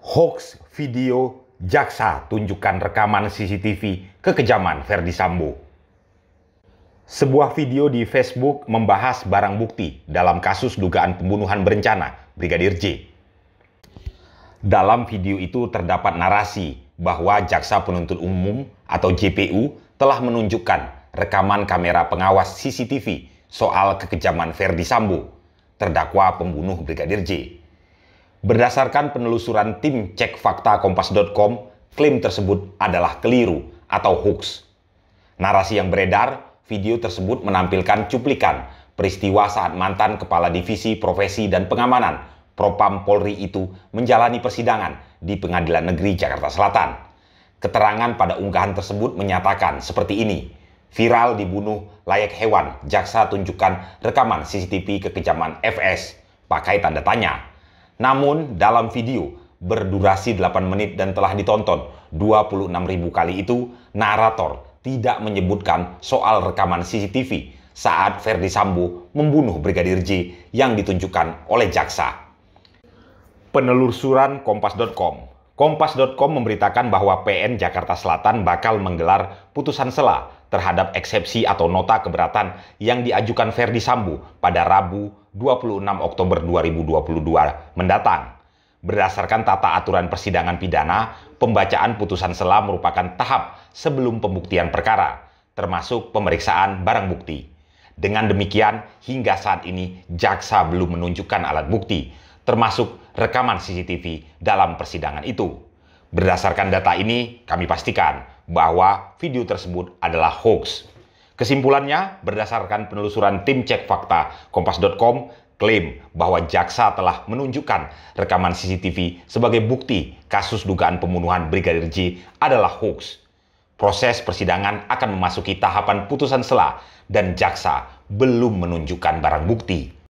hoax video jaksa tunjukkan rekaman CCTV kekejaman Verdi Sambo. Sebuah video di Facebook membahas barang bukti dalam kasus dugaan pembunuhan berencana Brigadir J. Dalam video itu terdapat narasi bahwa jaksa penuntut umum atau JPU telah menunjukkan rekaman kamera pengawas CCTV soal kekejaman Verdi Sambo, terdakwa pembunuh Brigadir J. Berdasarkan penelusuran tim cek fakta kompas.com, klaim tersebut adalah keliru atau hoax. Narasi yang beredar, video tersebut menampilkan cuplikan peristiwa saat mantan Kepala Divisi Profesi dan Pengamanan Propam Polri itu menjalani persidangan di Pengadilan Negeri Jakarta Selatan. Keterangan pada unggahan tersebut menyatakan seperti ini, viral dibunuh layak hewan, jaksa tunjukkan rekaman CCTV kekejaman FS, pakai tanda tanya. Namun dalam video berdurasi 8 menit dan telah ditonton 26.000 kali itu, narator tidak menyebutkan soal rekaman CCTV saat Verdi Sambo membunuh Brigadir J yang ditunjukkan oleh jaksa. Penelusuran Kompas.com Kompas.com memberitakan bahwa PN Jakarta Selatan bakal menggelar putusan sela terhadap eksepsi atau nota keberatan yang diajukan Verdi Sambo pada Rabu 26 Oktober 2022 mendatang. Berdasarkan tata aturan persidangan pidana, pembacaan putusan sela merupakan tahap sebelum pembuktian perkara, termasuk pemeriksaan barang bukti. Dengan demikian, hingga saat ini jaksa belum menunjukkan alat bukti, termasuk rekaman CCTV dalam persidangan itu. Berdasarkan data ini, kami pastikan bahwa video tersebut adalah hoax. Kesimpulannya, berdasarkan penelusuran tim cek fakta kompas.com, klaim bahwa jaksa telah menunjukkan rekaman CCTV sebagai bukti kasus dugaan pembunuhan Brigadir J adalah hoax. Proses persidangan akan memasuki tahapan putusan selah dan jaksa belum menunjukkan barang bukti.